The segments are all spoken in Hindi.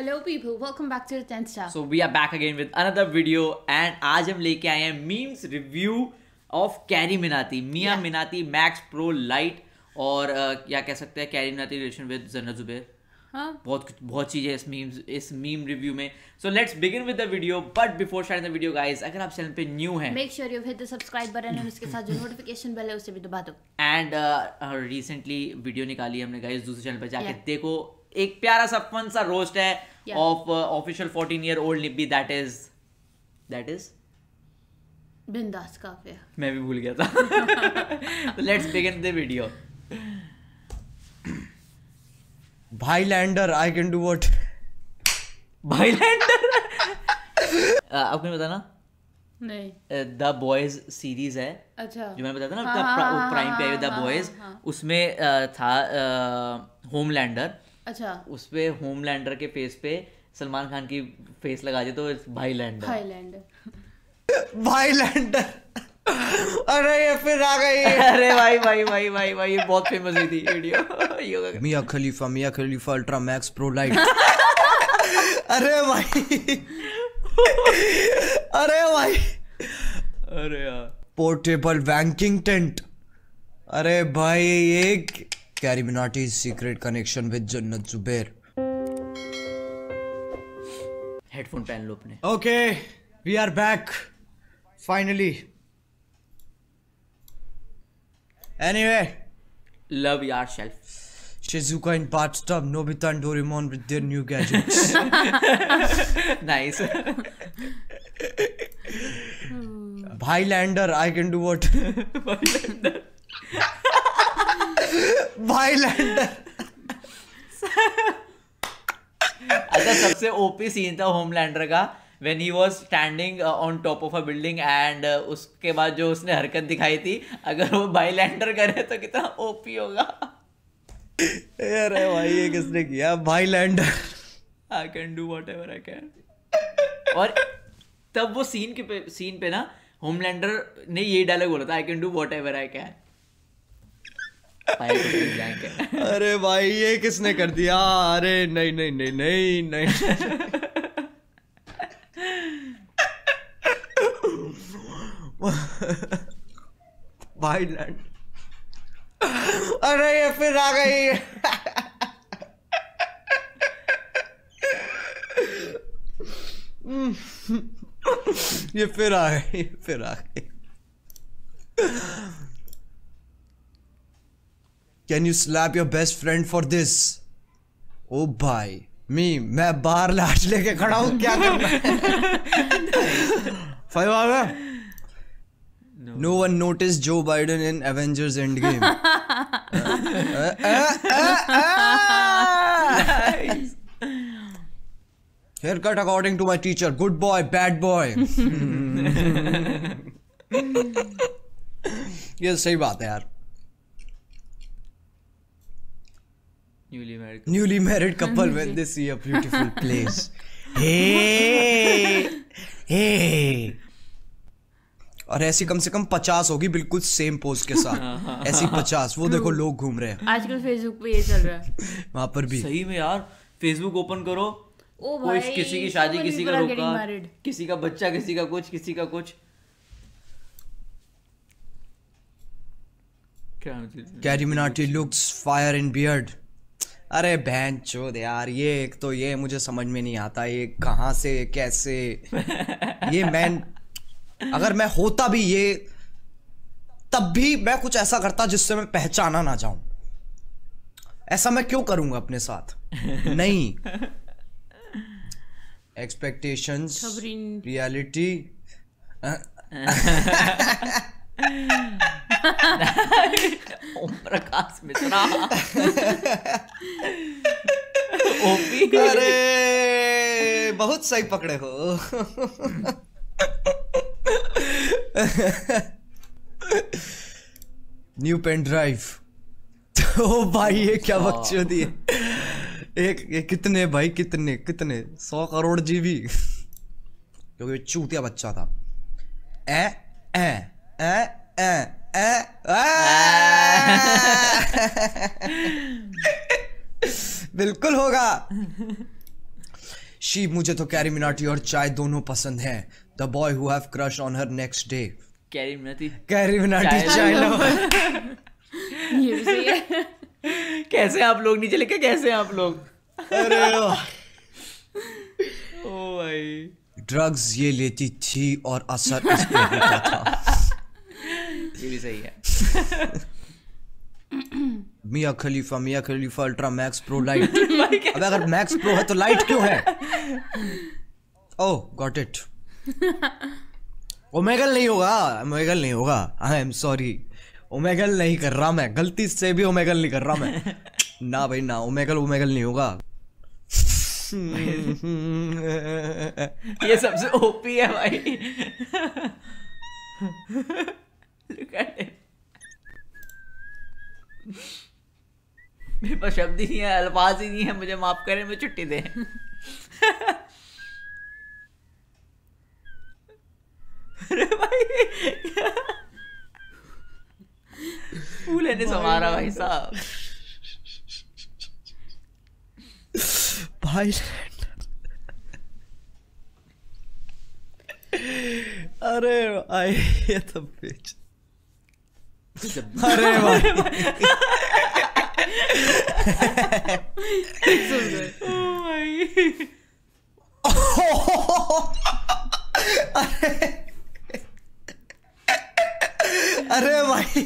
Hello people welcome back to the tenth star so we are back again with another video and आज हम लेके आए हैं memes review of Carry Minati Mia yeah. Minati max pro lite और uh, क्या कह सकते हैं कैरी मिनाती रिलेशन विद जन्ना जुबैर हाँ बहुत कुछ बहुत चीज़ें इस मीम्स इस मीम रिव्यू में so let's begin with the video but before starting the video guys अगर आप चैनल पे न्यू हैं make sure you hit the subscribe button और उसके साथ जो नोटिफिकेशन बेल है उसे भी दबा दो एंड रिसेंटली वीडियो निकाली हमने गाइस दूसरे चैनल पर जाके yeah. देखो एक प्यारा सा फन सा रोस्ट है yeah. of uh, official 14 year old निब्बी दैट इज दैट इज बिंदास काफिया मैं भी भूल गया था लेट्स बिगिन द वीडियो भाई लैंडर आई कैन डू व्हाट भाई लैंडर आपने बताना नहीं द बॉयज सीरीज है अच्छा जो मैंने बताया था ना हाँ, हाँ, हाँ, प्राइम पे द बॉयज उसमें था लैंडर अच्छा उस पे होमलैंडर के फेस पे सलमान खान की फेस लगा दे तो भाई लैंडर भाई लैंडर भाई लैंडर अरे ये फिर आ गई अरे भाई भाई भाई भाई भाई ये बहुत फेमस हुई थी video Mia Khalifa Mia Khalifa ultra max pro lite अरे भाई अरे भाई अरे यार पोर्टेबल बैंकिंग टेंट अरे भाई एक Scariminoti's secret connection with Jannat Zubair. Headphone पहन लो अपने okay we are back finally anyway love yourself Shizuka in bathtub, Nobita and Doraemon with their new gadgets. nice. Bhailander, I can do what? Bhailander. भाईलैंडर अच्छा सबसे ओपी सीन था होमलैंडर का when he was standing on top of a building and उसके बाद जो उसने हरकत दिखाई थी अगर वो बाई लैंडर करे तो कितना ओपी होगा अरे भाई ये किसने किया भाई लैंडर I can do whatever I can और तब वो सीन के पे सीन पे ना होमलैंडर ने ये डायलॉग बोला था I can do whatever I can अरे भाई ये किसने कर दिया अरे नहीं नहीं नहीं नहीं नहीं भाई अरे ये फिर आ गई ये फिर आ गई फिर आ गई can you slap your best friend for this ओ भाई मी मैं बाहर लाश लेके खड़ा हूँ क्या फाइव आ गया no one notice Joe Biden in Avengers endgame haircut according to my teacher good boy bad boy ये सही बात है यार newly married couple. newly married couple हाँ, हाँ, when they see a beautiful place hey hey और ऐसी कम से कम पचास होगी बिल्कुल सेम पोज के साथ हाँ, ऐसी पचास वो देखो लोग घूम रहे हैं आजकल फेसबुक पे ये चल रहा है वहां पर भी सही में यार फेसबुक ओपन करो ओ भाई किसी की शादी किसी का रोका किसी का बच्चा किसी का कुछ किसी का कुछ क्या Carry Minati looks fire and beard अरे बहन चोद यार ये एक तो ये मुझे समझ में नहीं आता ये कहाँ से कैसे ये मैं अगर मैं होता भी ये तब भी मैं कुछ ऐसा करता जिससे मैं पहचाना ना जाऊं ऐसा मैं क्यों करूंगा अपने साथ नहीं expectation reality Om Prakash Mishra OP अरे बहुत सही पकड़े हो न्यू पेन ड्राइव ओ भाई ये क्या बच्चों अच्छा। दिए एक ये कितने भाई कितने कितने सौ करोड़ जीबी क्योंकि चूतिया बच्चा था ए ए ए ए बिल्कुल होगा शिव मुझे तो कैरी मिनाटी और चाय दोनों पसंद है the boy who have crush on her next day Carry Minati Carry Minati चाय लो कैसे आप लोग नीचे लिखे कैसे आप लोग अरे ओ भाई ड्रग्स ये लेती थी और असर इस पे होता था ये भी सही है Mia Khalifa Mia Khalifa ultra max pro lite अब अगर मैक्स प्रो है तो लाइट क्यों है ओ गॉट इट ओमेगल नहीं होगा ओमेगल नहीं होगा आई एम सॉरी ओमेगल नहीं कर रहा मैं गलती से भी ओमेगल नहीं कर रहा मैं ना भाई ना ओमेगल ओमेगल नहीं होगा ये सबसे ओपी है भाई शुरू मेरे पास शब्द ही नहीं है अल्फाज ही नहीं है मुझे माफ करें मुझे छुट्टी दे अरे भाई फूले ने संभारा भाई साहब भाई अरे आई ये तो पिच अरे भाई अरे भाई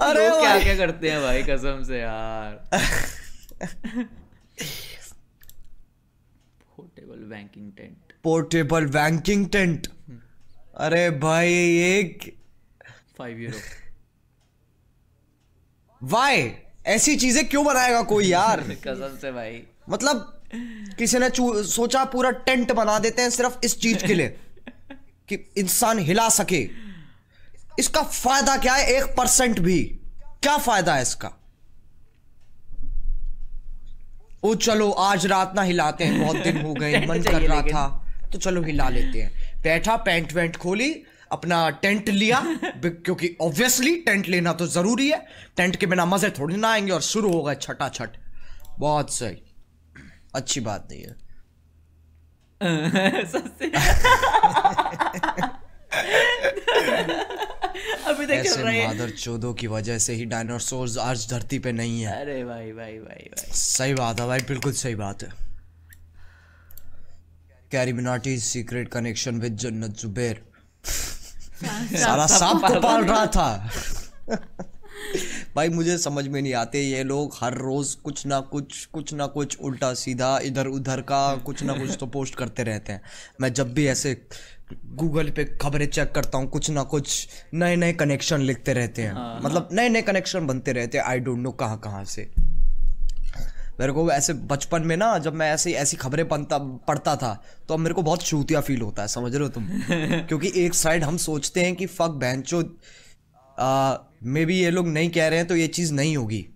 अरे क्या क्या करते हैं भाई कसम से यार portable banking tent portable banking tent अरे भाई एक फाइव वाई ऐसी चीजें क्यों बनाएगा कोई यार कसम से भाई मतलब किसी ने सोचा पूरा टेंट बना देते हैं सिर्फ इस चीज के लिए कि इंसान हिला सके इसका फायदा क्या है एक परसेंट भी क्या फायदा है इसका ओ चलो आज रात ना हिलाते हैं बहुत दिन हो गए मन कर रहा था तो चलो हिला लेते हैं बैठा पैंट वेंट खोली अपना टेंट लिया क्योंकि ऑब्वियसली टेंट लेना तो ज़रूरी है टेंट के बिना मज़े थोड़ी ना आएंगे और शुरू हो गए छट छठ बहुत सही अच्छी बात नहीं है अभी ऐसे मादर चोदों की वजह से ही डायनासोर आज धरती पे नहीं है अरे भाई भाई भाई भाई सही बात है भाई बिल्कुल सही बात है Carry Minati secret connection with Zubair सारा सांप को पाल रहा था भाई मुझे समझ में नहीं आते ये लोग हर रोज कुछ ना कुछ कुछ ना कुछ उल्टा सीधा इधर उधर का कुछ ना कुछ तो पोस्ट करते रहते हैं मैं जब भी ऐसे गूगल पे खबरें चेक करता हूँ कुछ ना कुछ नए नए कनेक्शन लिखते रहते हैं हाँ, मतलब नए नए कनेक्शन बनते रहते हैं आई डोंट नो कहाँ कहाँ से मेरे को ऐसे बचपन में ना जब मैं ऐसे ऐसी खबरें पढ़ता था तो अब मेरे को बहुत चूतिया फील होता है समझ रहे हो तुम क्योंकि एक साइड हम सोचते हैं कि फक चो मे बी ये लोग नहीं कह रहे हैं तो ये चीज़ नहीं होगी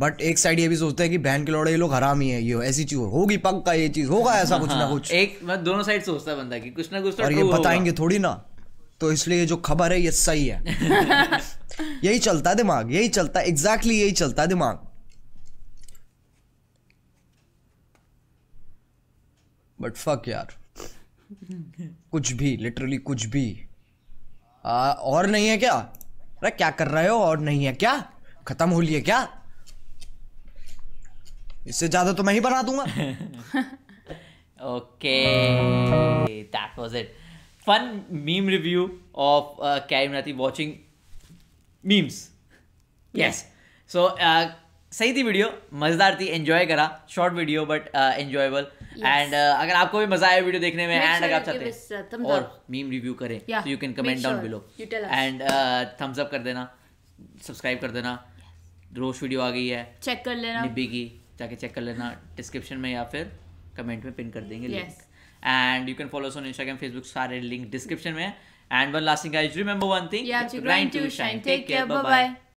बट एक साइड ये भी सोचते हैं कि बहन के लौड़े ये लोग हराम ही है ये ऐसी चीज होगी पक्का ये चीज होगा ऐसा कुछ ना हाँ, कुछ एक मैं दोनों साइड सोचता बंदा कि कुछ ना कुछ तो और ये बताएंगे थोड़ी ना तो इसलिए ये जो खबर है ये सही है यही चलता है दिमाग यही चलता है एग्जैक्टली exactly यही चलता है दिमाग बट फक यार कुछ भी लिटरली कुछ भी आ, और नहीं है क्या अरे क्या कर रहे हो और नहीं है क्या खत्म हो लिए क्या इससे ज्यादा तो मैं ही बना दूंगा okay that was it fun meme review of Carry Karim watching memes yes so सही थी वीडियो मज़ेदार थी एंजॉय करा short video but enjoyable and अगर आपको भी मजा आया वीडियो देखने में एंड अगर आप चाहते uh, हैं और मीम रिव्यू करें तो you can comment down below and thumbs up कर देना सब्सक्राइब कर देना रोज वीडियो आ गई है चेक कर लेना निब्बी की जाके चेक कर लेना डिस्क्रिप्शन में या फिर कमेंट में पिन कर देंगे link and you can follow on Instagram Facebook सारे लिंक डिस्क्रिप्शन में and one last thing I remember one thing to shine take care bye bye